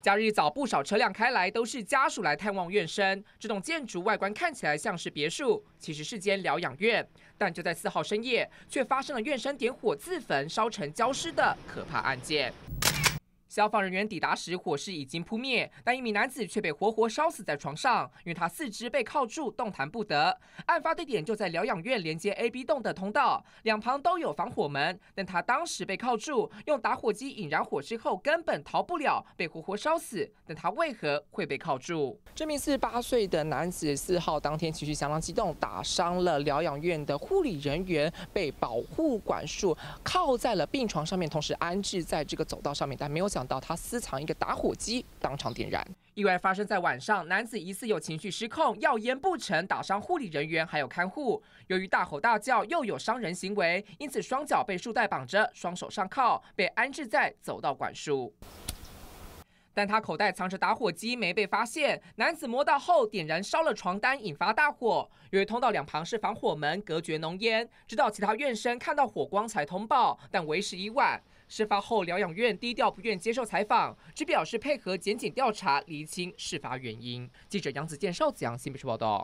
假日一早，不少车辆开来，都是家属来探望院生。这栋建筑外观看起来像是别墅，其实是间疗养院。但就在四号深夜，却发生了院生点火自焚、烧成焦尸的可怕案件。消防人员抵达时，火势已经扑灭，但一名男子却被活活烧死在床上，因为他四肢被铐住，动弹不得。案发地点就在疗养院连接 A、B 栋的通道，两旁都有防火门，但他当时被铐住，用打火机引燃火势后根本逃不了，被活活烧死。但他为何会被铐住？这名四十八岁的男子四号当天情绪相当激动，打伤了疗养院的护理人员，被保护管束铐在了病床上面，同时安置在这个走道上面，但没有想。想到他私藏一个打火机，当场点燃。意外发生在晚上，男子疑似有情绪失控，要烟不成，打伤护理人员还有看护。由于大吼大叫，又有伤人行为，因此双脚被束带绑着，双手上铐，被安置在走道管束。但他口袋藏着打火机，没被发现。男子摸到后点燃，烧了床单，引发大火。由于通道两旁是防火门，隔绝浓烟，直到其他院生看到火光才通报，但为时已晚。事发后，疗养院低调，不愿接受采访，只表示配合检警调查，厘清事发原因。记者杨子健、邵子阳新北市报道。